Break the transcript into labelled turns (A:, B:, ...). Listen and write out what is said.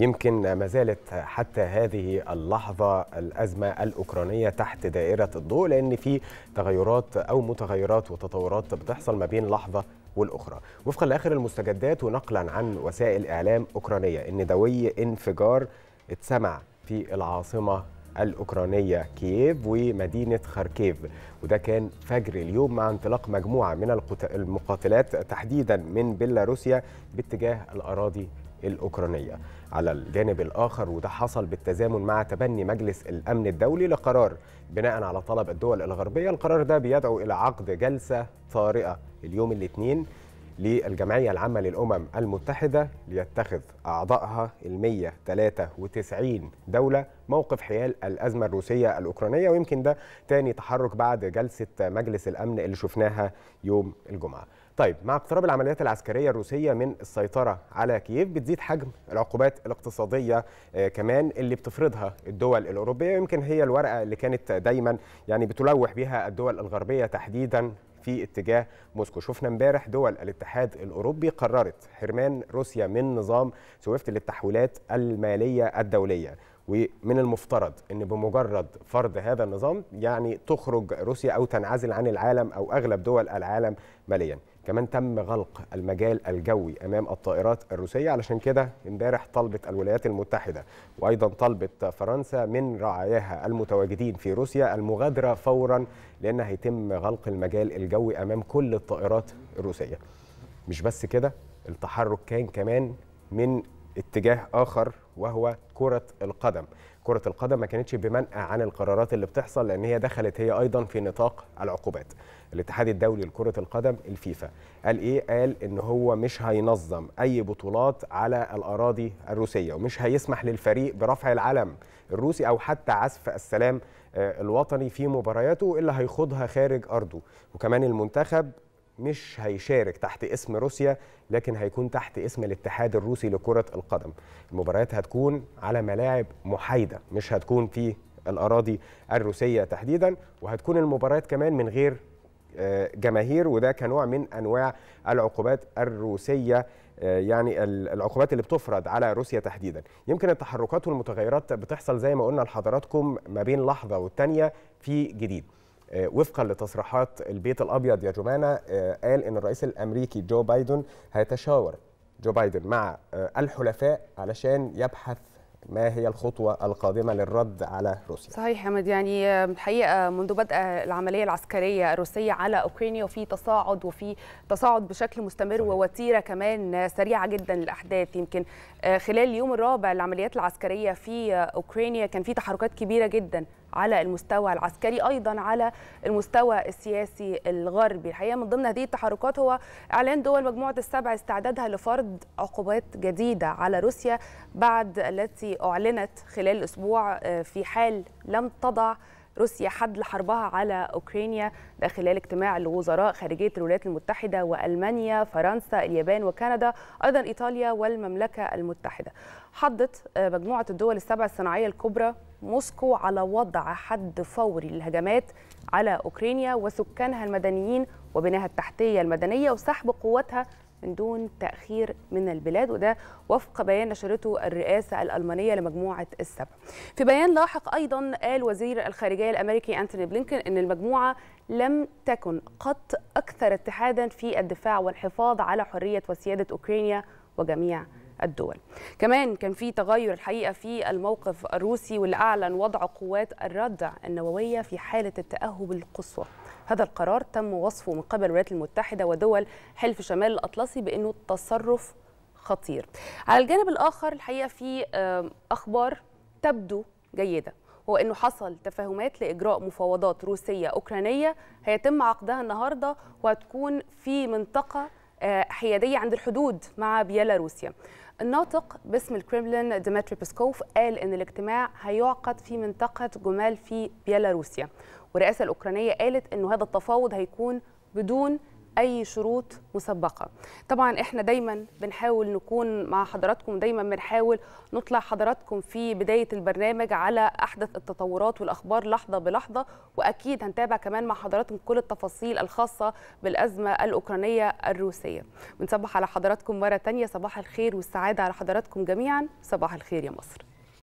A: يمكن ما زالت حتى هذه اللحظة الأزمة الأوكرانية تحت دائرة الضوء لأن في تغيرات أو متغيرات وتطورات بتحصل ما بين لحظة والأخرى وفقا لآخر المستجدات ونقلا عن وسائل إعلام أوكرانية إن دوي انفجار اتسمع في العاصمة الأوكرانية كييف ومدينة خاركيف وده كان فجر اليوم مع انطلاق مجموعة من المقاتلات تحديدا من بيلاروسيا باتجاه الأراضي الأوكرانية على الجانب الآخر وده حصل بالتزامن مع تبني مجلس الأمن الدولي لقرار بناء على طلب الدول الغربية القرار ده بيدعو إلى عقد جلسة طارئة اليوم الاثنين للجمعية العامة للأمم المتحدة ليتخذ أعضائها ال 193 دولة موقف حيال الأزمة الروسية الأوكرانية ويمكن ده تاني تحرك بعد جلسة مجلس الأمن اللي شفناها يوم الجمعة طيب مع اقتراب العمليات العسكرية الروسية من السيطرة على كييف بتزيد حجم العقوبات الاقتصادية آه، كمان اللي بتفرضها الدول الأوروبية يمكن هي الورقة اللي كانت دايما يعني بتلوح بها الدول الغربية تحديدا في اتجاه موسكو شفنا امبارح دول الاتحاد الاوروبي قررت حرمان روسيا من نظام سويفت للتحويلات الماليه الدوليه ومن المفترض ان بمجرد فرض هذا النظام يعني تخرج روسيا او تنعزل عن العالم او اغلب دول العالم ماليا كمان تم غلق المجال الجوي امام الطائرات الروسيه علشان كده امبارح طلبت الولايات المتحده وايضا طلبت فرنسا من رعاياها المتواجدين في روسيا المغادره فورا لان هيتم غلق المجال الجوي امام كل الطائرات الروسيه مش بس كده التحرك كان كمان من اتجاه اخر وهو كره القدم كره القدم ما كانتش بمنأى عن القرارات اللي بتحصل لان هي دخلت هي ايضا في نطاق العقوبات الاتحاد الدولي لكره القدم الفيفا قال ايه قال ان هو مش هينظم اي بطولات على الاراضي الروسيه ومش هيسمح للفريق برفع العلم الروسي او حتى عزف السلام آه، الوطني في مبارياته اللي هيخوضها خارج ارضه وكمان المنتخب مش هيشارك تحت اسم روسيا لكن هيكون تحت اسم الاتحاد الروسي لكرة القدم المباريات هتكون على ملاعب محايدة مش هتكون في الأراضي الروسية تحديدا وهتكون المباريات كمان من غير آه، جماهير وده كنوع من أنواع العقوبات الروسية آه، يعني العقوبات اللي بتفرض على روسيا تحديدا يمكن التحركات والمتغيرات بتحصل زي ما قلنا لحضراتكم ما بين لحظة والتانية في جديد آه، وفقا لتصريحات البيت الابيض يا جمانه آه، قال ان الرئيس الامريكي جو بايدن هيتشاور جو بايدن مع آه، الحلفاء علشان يبحث ما هي الخطوة القادمة للرد على روسيا؟
B: صحيح حمد يعني الحقيقة منذ بدء العملية العسكرية الروسية على أوكرانيا وفي تصاعد وفي تصاعد بشكل مستمر صحيح. ووتيرة كمان سريعة جدا للأحداث يمكن خلال اليوم الرابع للعمليات العسكرية في أوكرانيا كان في تحركات كبيرة جدا على المستوى العسكري ايضا على المستوى السياسي الغربي الحقيقه من ضمن هذه التحركات هو اعلان دول مجموعه السبع استعدادها لفرض عقوبات جديده على روسيا بعد التي اعلنت خلال الاسبوع آه، في حال لم تضع روسيا حد لحربها على اوكرانيا ده خلال اجتماع لوزراء خارجيه الولايات المتحده والمانيا فرنسا اليابان وكندا ايضا ايطاليا والمملكه المتحده حضت آه، مجموعه الدول السبع الصناعيه الكبرى موسكو على وضع حد فوري للهجمات على أوكرانيا وسكانها المدنيين وبناها التحتية المدنية وسحب قوتها من دون تأخير من البلاد وده وفق بيان نشرته الرئاسة الألمانية لمجموعة السبع في بيان لاحق أيضا قال وزير الخارجية الأمريكي أنتوني بلينكن أن المجموعة لم تكن قط أكثر اتحادا في الدفاع والحفاظ على حرية وسيادة أوكرانيا وجميع الدول كمان كان في تغير الحقيقة في الموقف الروسي واللي أعلن وضع قوات الردع النووية في حالة التأهب القصوى هذا القرار تم وصفه من قبل الولايات المتحدة ودول حلف شمال الأطلسي بأنه تصرف خطير على الجانب الآخر الحقيقة في أخبار تبدو جيدة هو انه حصل تفاهمات لاجراء مفاوضات روسيه اوكرانيه هيتم عقدها النهارده وهتكون في منطقه آه، حياديه عند الحدود مع بيلاروسيا الناطق باسم الكرملين ديمتري بيسكوف قال ان الاجتماع هيعقد في منطقه جمال في بيلاروسيا والرئاسه الاوكرانيه قالت انه هذا التفاوض هيكون بدون اي شروط مسبقه طبعا احنا دايما بنحاول نكون مع حضراتكم دايما بنحاول نطلع حضراتكم في بدايه البرنامج على احدث التطورات والاخبار لحظه بلحظه واكيد هنتابع كمان مع حضراتكم كل التفاصيل الخاصه بالازمه الاوكرانيه الروسيه بنصبح على حضراتكم مره تانية صباح الخير والسعاده على حضراتكم جميعا صباح الخير يا مصر